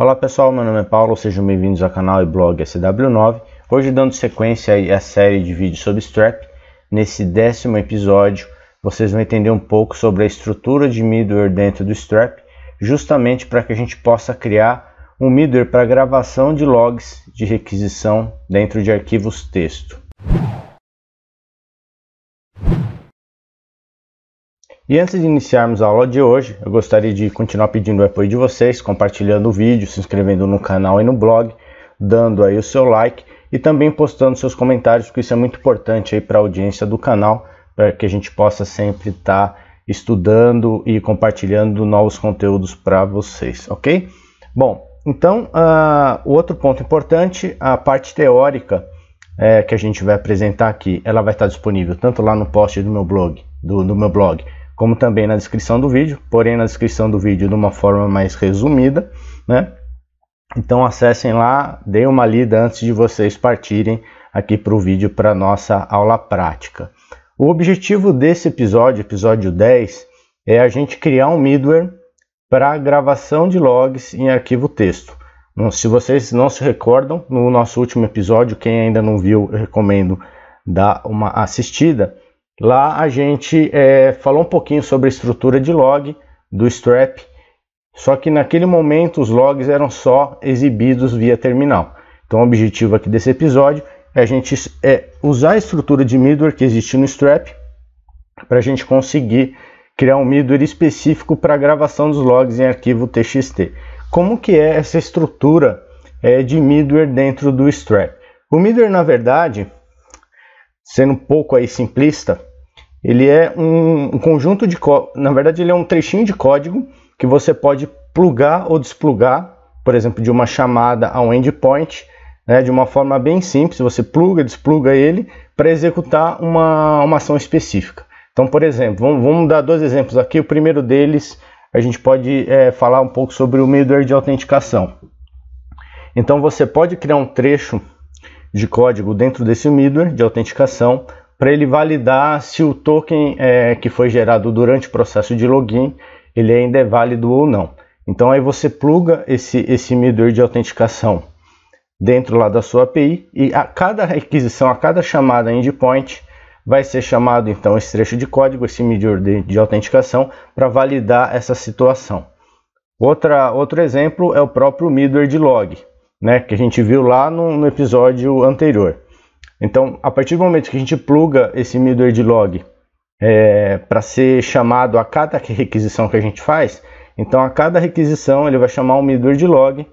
Olá pessoal, meu nome é Paulo, sejam bem-vindos ao canal e blog SW9. Hoje dando sequência à série de vídeos sobre strap, nesse décimo episódio vocês vão entender um pouco sobre a estrutura de middleware dentro do strap, justamente para que a gente possa criar um middleware para gravação de logs de requisição dentro de arquivos texto. E antes de iniciarmos a aula de hoje, eu gostaria de continuar pedindo o apoio de vocês, compartilhando o vídeo, se inscrevendo no canal e no blog, dando aí o seu like e também postando seus comentários, porque isso é muito importante aí para a audiência do canal, para que a gente possa sempre estar tá estudando e compartilhando novos conteúdos para vocês, ok? Bom, então uh, o outro ponto importante, a parte teórica é, que a gente vai apresentar aqui, ela vai estar disponível tanto lá no post do meu blog, do, do meu blog como também na descrição do vídeo, porém na descrição do vídeo de uma forma mais resumida, né? Então acessem lá, deem uma lida antes de vocês partirem aqui para o vídeo para nossa aula prática. O objetivo desse episódio, episódio 10, é a gente criar um middleware para gravação de logs em arquivo texto. Se vocês não se recordam, no nosso último episódio, quem ainda não viu, eu recomendo dar uma assistida. Lá a gente é, falou um pouquinho sobre a estrutura de log do Strap, só que naquele momento os logs eram só exibidos via terminal. Então o objetivo aqui desse episódio é a gente é, usar a estrutura de middleware que existe no Strap para a gente conseguir criar um middleware específico para a gravação dos logs em arquivo txt. Como que é essa estrutura é, de middleware dentro do Strap? O middleware, na verdade, sendo um pouco aí simplista, ele é um conjunto de, na verdade, ele é um trechinho de código que você pode plugar ou desplugar, por exemplo, de uma chamada a um endpoint, né, de uma forma bem simples. Você pluga, despluga ele para executar uma, uma ação específica. Então, por exemplo, vamos, vamos, dar dois exemplos aqui. O primeiro deles, a gente pode é, falar um pouco sobre o middleware de autenticação. Então, você pode criar um trecho de código dentro desse middleware de autenticação para ele validar se o token é, que foi gerado durante o processo de login ele ainda é válido ou não. Então aí você pluga esse, esse medidor de autenticação dentro lá da sua API e a cada requisição, a cada chamada endpoint, vai ser chamado então esse trecho de código, esse medidor de, de autenticação para validar essa situação. Outra, outro exemplo é o próprio middleware de log, né, que a gente viu lá no, no episódio anterior. Então, a partir do momento que a gente pluga esse middleware de log é, para ser chamado a cada requisição que a gente faz, então a cada requisição ele vai chamar um middleware de log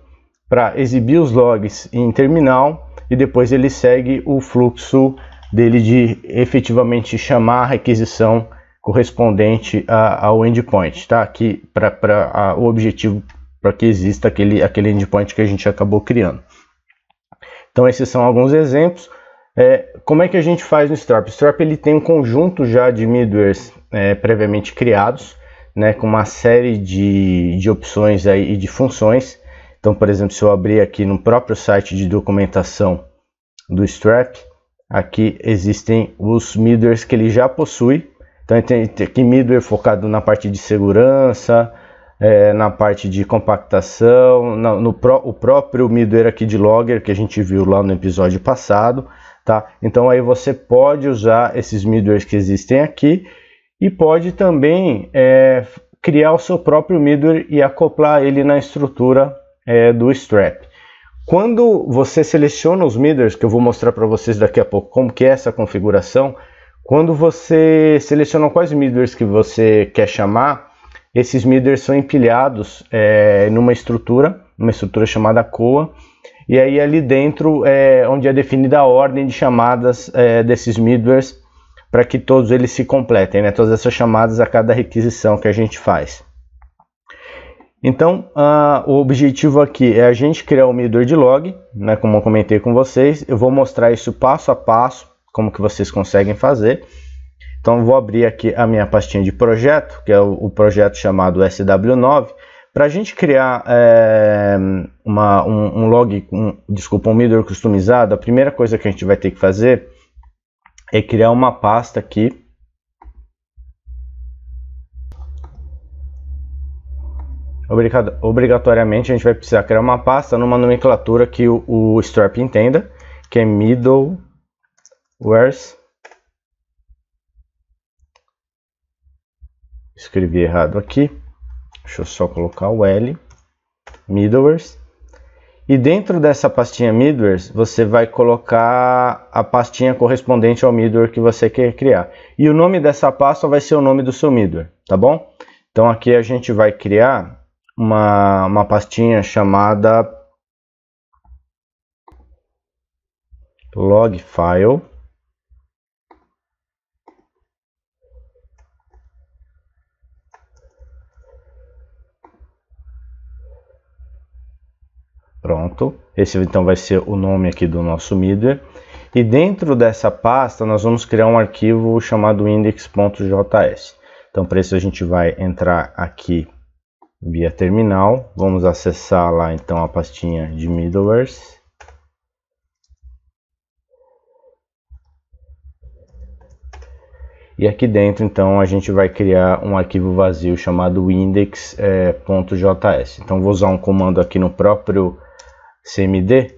para exibir os logs em terminal e depois ele segue o fluxo dele de efetivamente chamar a requisição correspondente a, ao endpoint, tá? Aqui para o objetivo para que exista aquele, aquele endpoint que a gente acabou criando. Então esses são alguns exemplos. É, como é que a gente faz no Storp? O Strap ele tem um conjunto já de middlewares é, previamente criados, né, com uma série de, de opções aí e de funções. Então, por exemplo, se eu abrir aqui no próprio site de documentação do Strap, aqui existem os middlewares que ele já possui. Então, tem, tem aqui middleware focado na parte de segurança, é, na parte de compactação, no, no pro, o próprio middleware aqui de logger que a gente viu lá no episódio passado tá? Então aí você pode usar esses middlewares que existem aqui e pode também é, criar o seu próprio middleware e acoplar ele na estrutura é, do strap. Quando você seleciona os middlewares, que eu vou mostrar para vocês daqui a pouco como que é essa configuração, quando você seleciona quais middlewares que você quer chamar, esses middlewares são empilhados é, numa estrutura, uma estrutura chamada COA, e aí ali dentro é onde é definida a ordem de chamadas é, desses middlewares para que todos eles se completem, né? todas essas chamadas a cada requisição que a gente faz. Então, o objetivo aqui é a gente criar o um middleware de log, né, como eu comentei com vocês. Eu vou mostrar isso passo a passo, como que vocês conseguem fazer. Então, vou abrir aqui a minha pastinha de projeto, que é o, o projeto chamado SW9. Para a gente criar é, uma, um, um, log, um, desculpa, um middleware customizado, a primeira coisa que a gente vai ter que fazer é criar uma pasta aqui. Obrigatoriamente a gente vai precisar criar uma pasta numa nomenclatura que o, o Stripe entenda, que é middlewares. Escrevi errado aqui. Deixa eu só colocar o L, middlewares. E dentro dessa pastinha middlewares, você vai colocar a pastinha correspondente ao middleware que você quer criar. E o nome dessa pasta vai ser o nome do seu middleware, tá bom? Então aqui a gente vai criar uma, uma pastinha chamada log file Pronto. Esse então vai ser o nome aqui do nosso middleware. E dentro dessa pasta nós vamos criar um arquivo chamado index.js. Então para isso a gente vai entrar aqui via terminal. Vamos acessar lá então a pastinha de middlewares. E aqui dentro então a gente vai criar um arquivo vazio chamado index.js. Eh, então vou usar um comando aqui no próprio cmd,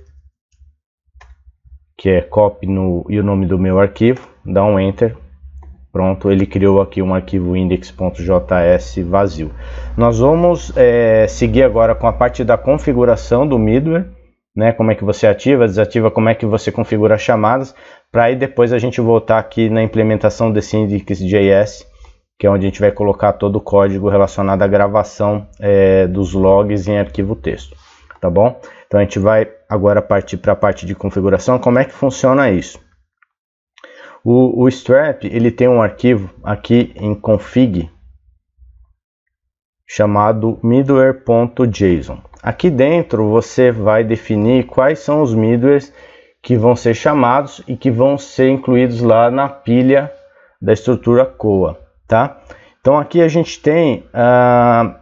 que é copy no, e o nome do meu arquivo, dá um enter, pronto, ele criou aqui um arquivo index.js vazio. Nós vamos é, seguir agora com a parte da configuração do middleware, né, como é que você ativa, desativa, como é que você configura as chamadas, para aí depois a gente voltar aqui na implementação desse index.js, que é onde a gente vai colocar todo o código relacionado à gravação é, dos logs em arquivo texto tá bom? Então a gente vai agora partir para a parte de configuração, como é que funciona isso. O, o strap, ele tem um arquivo aqui em config chamado middleware.json. Aqui dentro você vai definir quais são os middlewares que vão ser chamados e que vão ser incluídos lá na pilha da estrutura COA, tá? Então aqui a gente tem ah,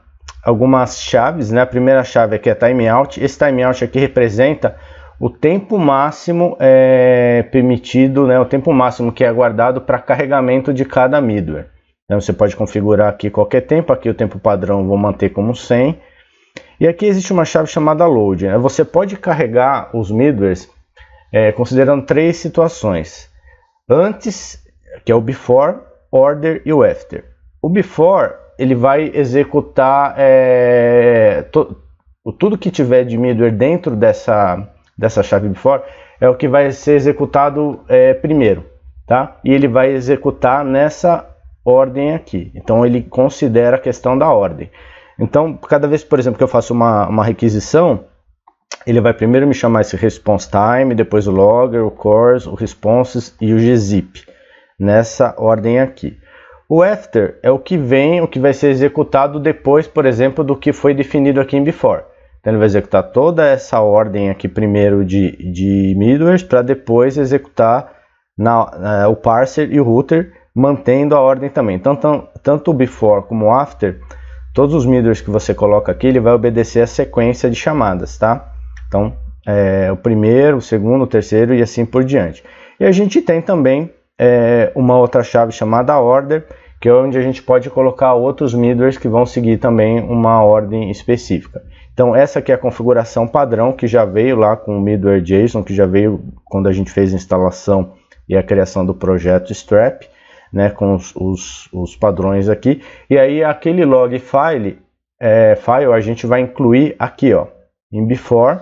algumas chaves, né? A primeira chave aqui é timeout. Esse timeout aqui representa o tempo máximo é, permitido, né, o tempo máximo que é guardado para carregamento de cada middleware. Então, você pode configurar aqui qualquer tempo, aqui o tempo padrão vou manter como 100. E aqui existe uma chave chamada load. Né? Você pode carregar os middlewares é, considerando três situações. Antes, que é o before, order e o after. O before ele vai executar é, to, tudo que tiver de middleware dentro dessa, dessa chave before é o que vai ser executado é, primeiro, tá? E ele vai executar nessa ordem aqui. Então ele considera a questão da ordem. Então, cada vez, por exemplo, que eu faço uma, uma requisição, ele vai primeiro me chamar esse response time, depois o logger, o cores, o responses e o gzip, nessa ordem aqui. O after é o que vem, o que vai ser executado depois, por exemplo, do que foi definido aqui em before. Então ele vai executar toda essa ordem aqui primeiro de, de middleware para depois executar na, na, o parser e o router, mantendo a ordem também. Então, tão, tanto o before como o after, todos os middlewares que você coloca aqui, ele vai obedecer a sequência de chamadas, tá? Então, é, o primeiro, o segundo, o terceiro e assim por diante. E a gente tem também é, uma outra chave chamada order, que é onde a gente pode colocar outros middlers que vão seguir também uma ordem específica. Então essa aqui é a configuração padrão que já veio lá com o middleware JSON, que já veio quando a gente fez a instalação e a criação do projeto Strap, né, com os, os, os padrões aqui. E aí aquele log file, é, file a gente vai incluir aqui, ó, em before,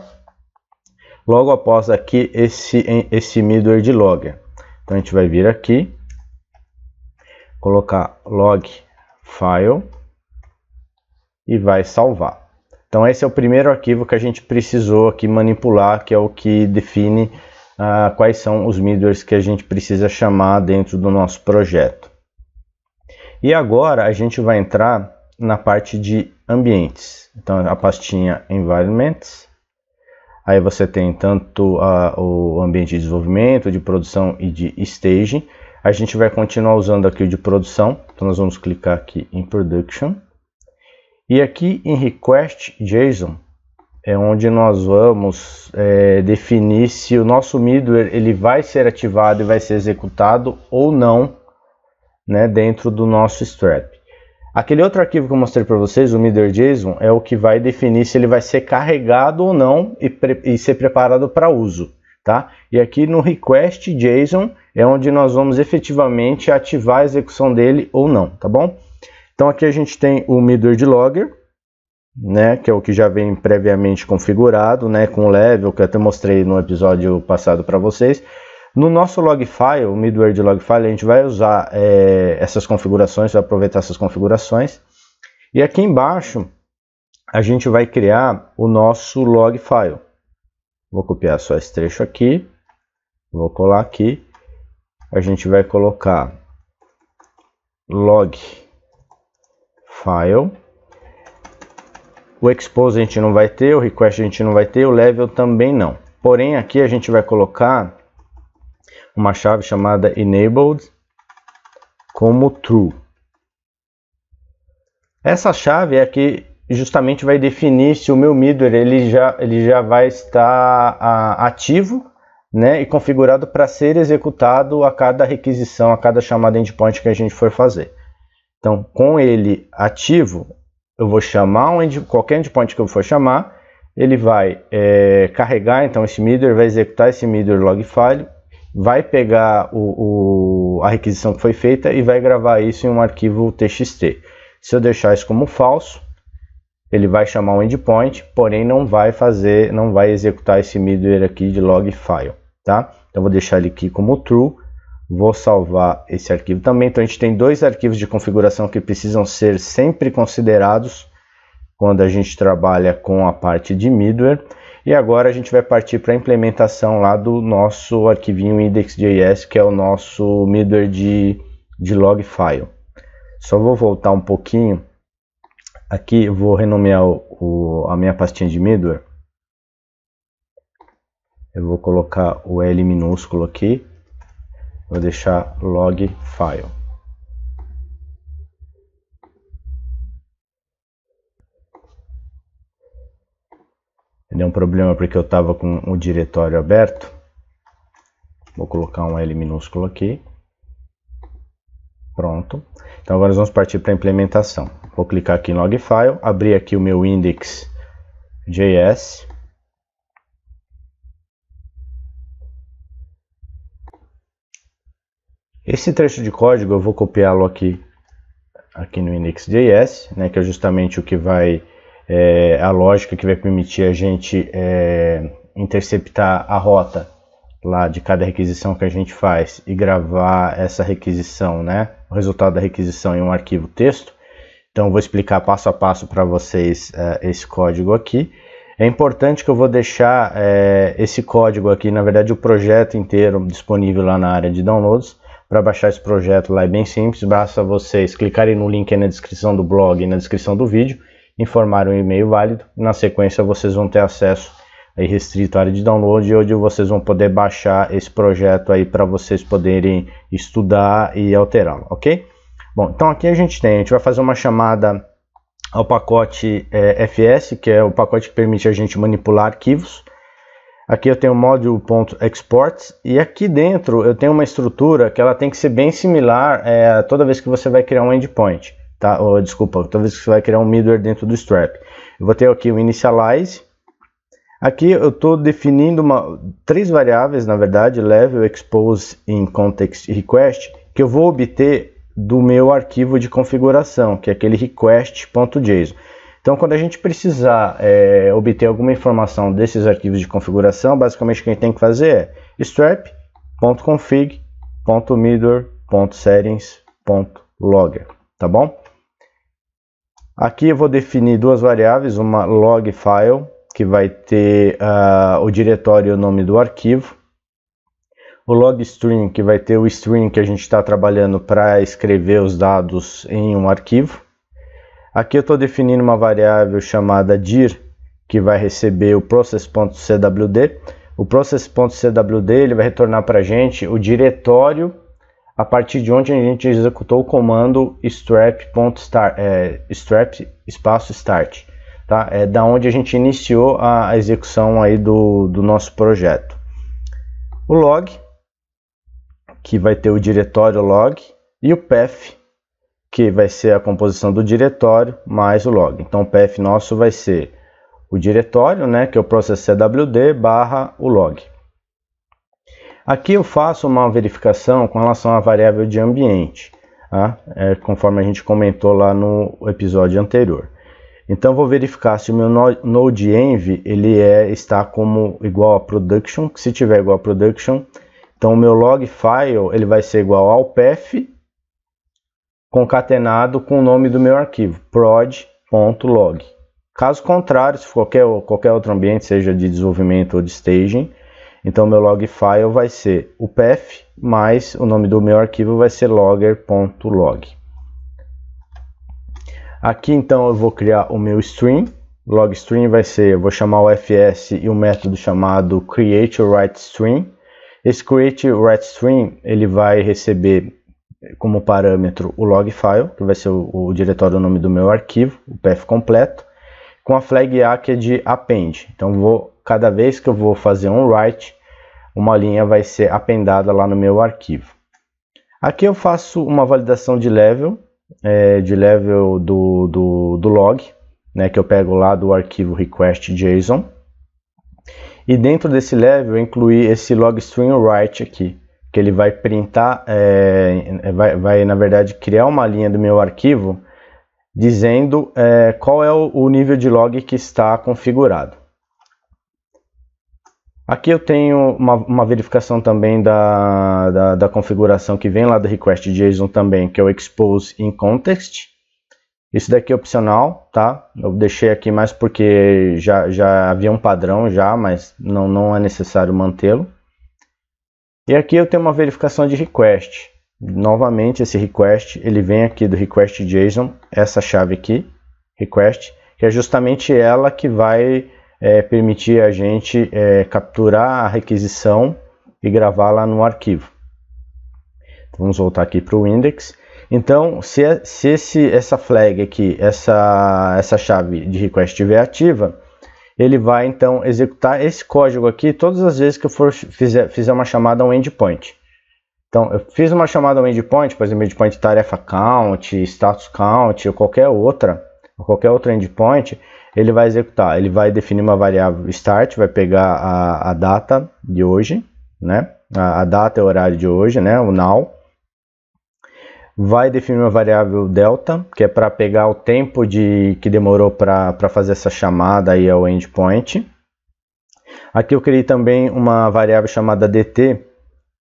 logo após aqui esse, esse middleware de logger. Então a gente vai vir aqui, colocar log file e vai salvar. Então esse é o primeiro arquivo que a gente precisou aqui manipular, que é o que define ah, quais são os middlewares que a gente precisa chamar dentro do nosso projeto. E agora a gente vai entrar na parte de ambientes. Então a pastinha environments Aí você tem tanto a, o ambiente de desenvolvimento, de produção e de staging. A gente vai continuar usando aqui o de produção, então nós vamos clicar aqui em production. E aqui em request JSON é onde nós vamos é, definir se o nosso middleware ele vai ser ativado e vai ser executado ou não né, dentro do nosso strap. Aquele outro arquivo que eu mostrei para vocês, o MiderJSON, é o que vai definir se ele vai ser carregado ou não e, e ser preparado para uso. Tá? E aqui no request.json é onde nós vamos efetivamente ativar a execução dele ou não, tá bom? Então aqui a gente tem o middleware logger, né, que é o que já vem previamente configurado, né, com o level que eu até mostrei no episódio passado para vocês. No nosso logfile, o middleware de logfile, a gente vai usar é, essas configurações, vai aproveitar essas configurações. E aqui embaixo, a gente vai criar o nosso logfile. Vou copiar só esse trecho aqui, vou colar aqui. A gente vai colocar logfile. O expose a gente não vai ter, o request a gente não vai ter, o level também não. Porém, aqui a gente vai colocar uma chave chamada enabled como true. Essa chave é que justamente vai definir se o meu middleware ele já, ele já vai estar a, ah, ativo né, e configurado para ser executado a cada requisição, a cada chamada endpoint que a gente for fazer. Então, com ele ativo, eu vou chamar um end, qualquer endpoint que eu for chamar, ele vai é, carregar então esse middleware, vai executar esse middleware log file vai pegar o, o, a requisição que foi feita e vai gravar isso em um arquivo txt. Se eu deixar isso como falso, ele vai chamar um endpoint, porém não vai fazer, não vai executar esse middleware aqui de log file, tá? Então vou deixar ele aqui como true, vou salvar esse arquivo também. Então a gente tem dois arquivos de configuração que precisam ser sempre considerados quando a gente trabalha com a parte de middleware. E agora a gente vai partir para a implementação lá do nosso arquivinho index.js, que é o nosso middleware de, de log file. Só vou voltar um pouquinho. Aqui vou renomear o, o, a minha pastinha de middleware. Eu vou colocar o L minúsculo aqui. Vou deixar log file. Deu é um problema porque eu estava com o diretório aberto. Vou colocar um L minúsculo aqui. Pronto. Então agora nós vamos partir para a implementação. Vou clicar aqui em log file, abrir aqui o meu index.js. Esse trecho de código eu vou copiá-lo aqui, aqui no index.js, né, que é justamente o que vai é, a lógica que vai permitir a gente é, interceptar a rota lá de cada requisição que a gente faz e gravar essa requisição, né? O resultado da requisição em um arquivo texto. Então vou explicar passo a passo para vocês é, esse código aqui. É importante que eu vou deixar é, esse código aqui, na verdade o projeto inteiro disponível lá na área de downloads. Para baixar esse projeto lá é bem simples, basta vocês clicarem no link na descrição do blog e na descrição do vídeo informar um e-mail válido. Na sequência, vocês vão ter acesso aí restrito área de download, onde vocês vão poder baixar esse projeto aí para vocês poderem estudar e alterá-lo, ok? Bom, então aqui a gente tem, a gente vai fazer uma chamada ao pacote é, eh, FS, que é o pacote que permite a gente manipular arquivos. Aqui eu tenho o module.export e aqui dentro eu tenho uma estrutura que ela tem que ser bem similar é, toda vez que você vai criar um endpoint tá? Ou, desculpa, talvez você vai criar um middleware dentro do strap. Eu vou ter aqui o initialize. Aqui eu estou definindo uma, três variáveis, na verdade, level, expose, in context e request, que eu vou obter do meu arquivo de configuração, que é aquele request.json. Então, quando a gente precisar é, obter alguma informação desses arquivos de configuração, basicamente o que a gente tem que fazer é strap.config.middleware.settings.logger, tá bom? Aqui eu vou definir duas variáveis, uma log file, que vai ter uh, o diretório e o nome do arquivo, o log stream, que vai ter o stream que a gente está trabalhando para escrever os dados em um arquivo. Aqui eu estou definindo uma variável chamada dir, que vai receber o process.cwd. O process.cwd ele vai retornar para a gente o diretório a partir de onde a gente executou o comando strap.start, é, strap espaço start, tá? É da onde a gente iniciou a execução aí do, do nosso projeto. O log, que vai ter o diretório log, e o path, que vai ser a composição do diretório mais o log. Então o path nosso vai ser o diretório, né, que é o processo CWD barra o log. Aqui eu faço uma verificação com relação à variável de ambiente, tá? é, conforme a gente comentou lá no episódio anterior. Então vou verificar se o meu node env ele é, está como igual a production, se tiver igual a production, então o meu log file ele vai ser igual ao path concatenado com o nome do meu arquivo, prod.log. Caso contrário, se qualquer, qualquer outro ambiente, seja de desenvolvimento ou de staging, então meu log file vai ser o path mais o nome do meu arquivo vai ser logger.log. Aqui então eu vou criar o meu stream. Log stream vai ser, eu vou chamar o fs e um método chamado createWriteString. Esse createWriteString ele vai receber como parâmetro o log file, que vai ser o, o diretório o nome do meu arquivo, o path completo, com a flag A que é de append. Então vou cada vez que eu vou fazer um write, uma linha vai ser apendada lá no meu arquivo. Aqui eu faço uma validação de level, é, de level do, do, do log, né, que eu pego lá do arquivo request.json. E dentro desse level eu incluí esse string write aqui, que ele vai printar, é, é, vai, vai, na verdade criar uma linha do meu arquivo dizendo é, qual é o, o nível de log que está configurado. Aqui eu tenho uma, uma verificação também da, da, da, configuração que vem lá do request JSON também, que é o expose in context. Isso daqui é opcional, tá? Eu deixei aqui mais porque já, já havia um padrão já, mas não, não é necessário mantê-lo. E aqui eu tenho uma verificação de request. Novamente esse request, ele vem aqui do request JSON, essa chave aqui, request, que é justamente ela que vai é, permitir a gente é, capturar a requisição e gravá-la no arquivo. Então, vamos voltar aqui para o index. Então, se, é, se esse, essa flag aqui, essa, essa chave de request estiver ativa, ele vai então executar esse código aqui todas as vezes que eu for, fizer, fizer uma chamada a um endpoint. Então, eu fiz uma chamada a um endpoint, por exemplo, endpoint tarefa count, status count ou qualquer outra ou qualquer outro endpoint, ele vai executar. Ele vai definir uma variável start, vai pegar a, a data de hoje, né? A, a data e o horário de hoje, né? O now. Vai definir uma variável delta, que é para pegar o tempo de que demorou para fazer essa chamada aí ao endpoint. Aqui eu criei também uma variável chamada dt,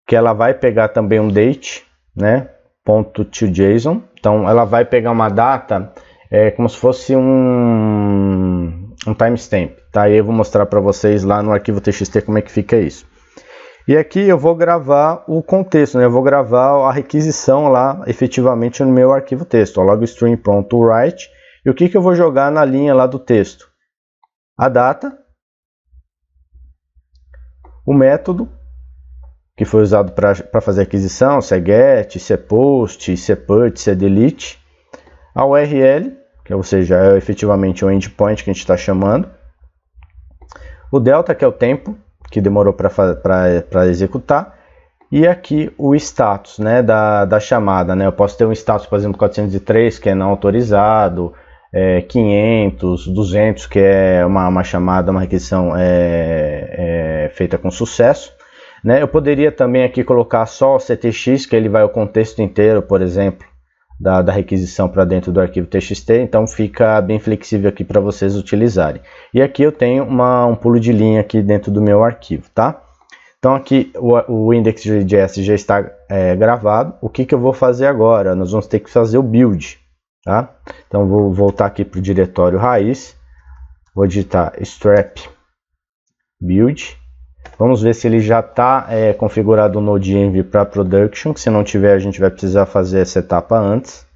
que ela vai pegar também um date, né? Ponto to JSON. Então ela vai pegar uma data é como se fosse um, um timestamp, tá? eu vou mostrar para vocês lá no arquivo txt como é que fica isso. E aqui eu vou gravar o contexto, né? Eu vou gravar a requisição lá efetivamente no meu arquivo texto, ó, logstream.write. E o que, que eu vou jogar na linha lá do texto? A data, o método que foi usado para fazer aquisição, se é get, se é post, se é put, se é delete, a URL que ou seja, é efetivamente o endpoint que a gente está chamando. O delta, que é o tempo que demorou para executar. E aqui o status né, da, da chamada. Né? Eu posso ter um status, por exemplo, 403, que é não autorizado, é, 500, 200, que é uma, uma chamada, uma requisição é, é, feita com sucesso. Né? Eu poderia também aqui colocar só o CTX, que ele vai o contexto inteiro, por exemplo, da, da requisição para dentro do arquivo txt, então fica bem flexível aqui para vocês utilizarem. E aqui eu tenho uma, um pulo de linha aqui dentro do meu arquivo, tá? Então aqui o, o index.js já está é, gravado. O que, que eu vou fazer agora? Nós vamos ter que fazer o build, tá? Então vou voltar aqui para o diretório raiz, vou digitar strap build, Vamos ver se ele já está é, configurado o Node.env para Production, se não tiver a gente vai precisar fazer essa etapa antes.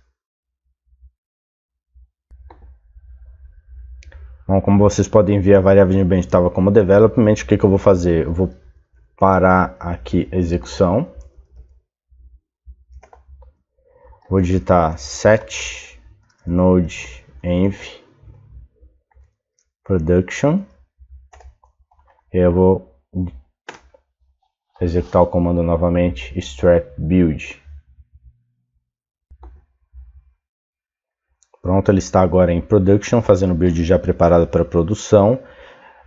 Bom, como vocês podem ver, a variável de ambiente estava como development. O que, que eu vou fazer? Eu vou parar aqui a execução. Vou digitar set NodeEnv Production e Eu vou executar o comando novamente strap build. Pronto, ele está agora em production, fazendo build já preparado para produção.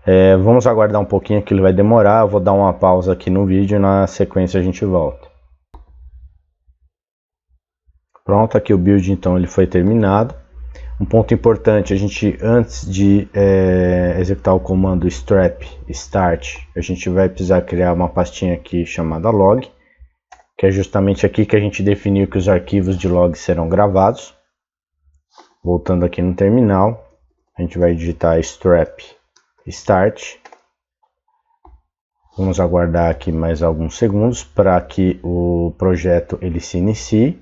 É, vamos aguardar um pouquinho que ele vai demorar, eu vou dar uma pausa aqui no vídeo e na sequência a gente volta. Pronto, aqui o build então ele foi terminado. Um ponto importante, a gente antes de é, executar o comando strap start, a gente vai precisar criar uma pastinha aqui chamada log, que é justamente aqui que a gente definiu que os arquivos de log serão gravados. Voltando aqui no terminal, a gente vai digitar strap start. Vamos aguardar aqui mais alguns segundos para que o projeto ele se inicie.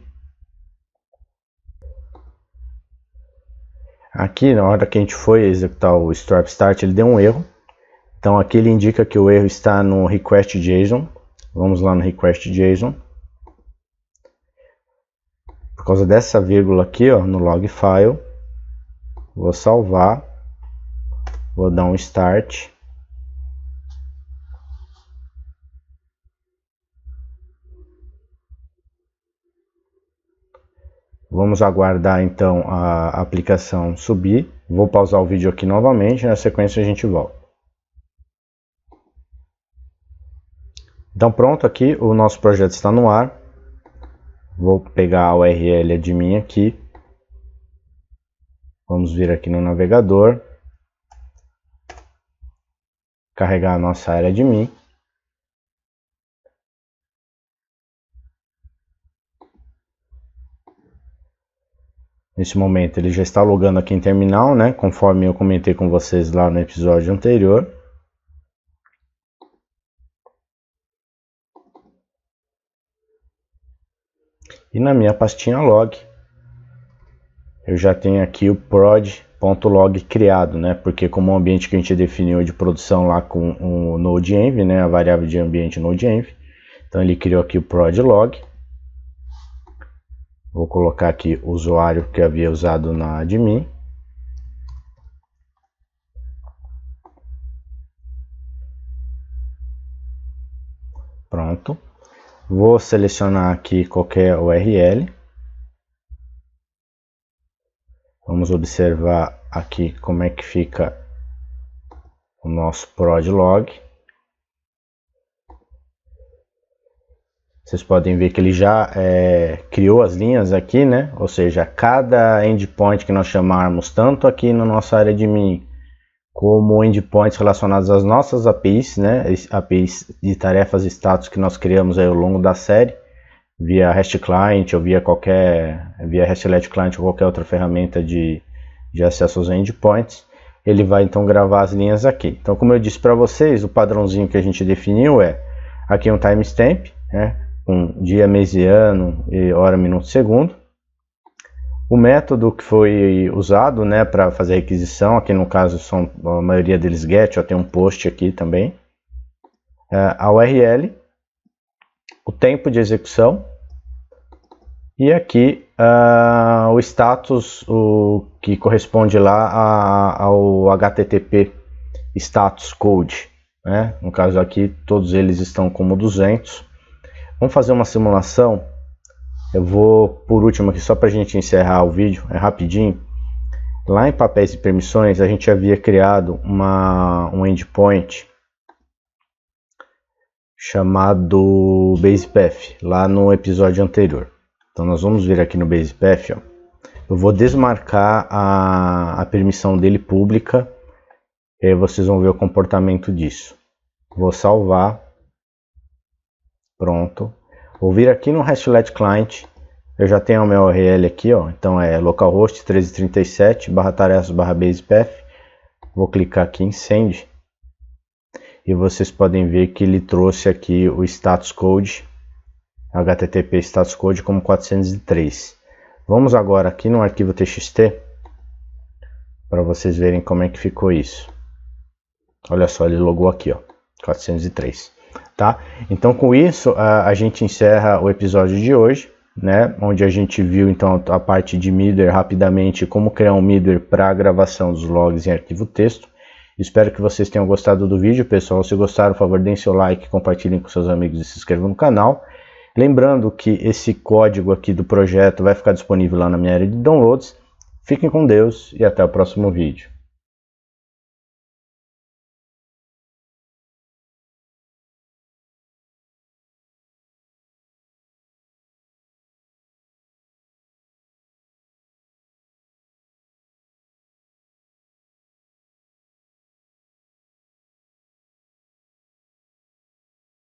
Aqui, na hora que a gente foi executar o Stripe start, ele deu um erro. Então aqui ele indica que o erro está no request JSON. Vamos lá no request JSON. Por causa dessa vírgula aqui, ó, no log file, vou salvar, vou dar um start. Vamos aguardar então a aplicação subir. Vou pausar o vídeo aqui novamente e na sequência a gente volta. Então pronto, aqui o nosso projeto está no ar. Vou pegar a URL admin aqui. Vamos vir aqui no navegador. Carregar a nossa área admin. Neste momento ele já está logando aqui em terminal, né? Conforme eu comentei com vocês lá no episódio anterior. E na minha pastinha log, eu já tenho aqui o prod.log criado, né? Porque como o ambiente que a gente definiu de produção lá com o Node.env, né? A variável de ambiente Node.env. Então ele criou aqui o prod log. Vou colocar aqui o usuário que havia usado na admin. Pronto. Vou selecionar aqui qualquer URL. Vamos observar aqui como é que fica o nosso prod log. Vocês podem ver que ele já é, criou as linhas aqui, né? Ou seja, cada endpoint que nós chamarmos, tanto aqui na nossa área de admin, como endpoints relacionados às nossas APIs, né? APIs de tarefas e status que nós criamos aí ao longo da série, via REST Client ou via qualquer, via RESTlet Client ou qualquer outra ferramenta de, de acesso aos endpoints ele vai então gravar as linhas aqui. Então, como eu disse para vocês, o padrãozinho que a gente definiu é aqui é um timestamp, né? com dia mesiano e hora minuto segundo. O método que foi usado né, para fazer a requisição, aqui no caso são a maioria deles GET, ó, tem um post aqui também, é, a URL, o tempo de execução e aqui uh, o status o, que corresponde lá a, ao HTTP status code. Né? No caso aqui todos eles estão como 200 Vamos fazer uma simulação. Eu vou por último aqui, só para a gente encerrar o vídeo, é rapidinho. Lá em papéis e permissões, a gente havia criado uma, um endpoint chamado BasePath, lá no episódio anterior. Então nós vamos vir aqui no BasePath, ó. eu vou desmarcar a, a permissão dele pública, e aí vocês vão ver o comportamento disso. Vou salvar Pronto. Vou vir aqui no Hashlet Client. Eu já tenho o meu URL aqui, ó. Então é localhost 1337 barra tarefas barra basepath. Vou clicar aqui em send. E vocês podem ver que ele trouxe aqui o status code, HTTP status code como 403. Vamos agora aqui no arquivo txt para vocês verem como é que ficou isso. Olha só, ele logou aqui, ó, 403 tá? Então com isso a, a gente encerra o episódio de hoje. Né, onde a gente viu então a parte de middleware rapidamente, como criar um middleware para a gravação dos logs em arquivo texto. Espero que vocês tenham gostado do vídeo, pessoal. Se gostaram, por favor, deem seu like, compartilhem com seus amigos e se inscrevam no canal. Lembrando que esse código aqui do projeto vai ficar disponível lá na minha área de downloads. Fiquem com Deus e até o próximo vídeo.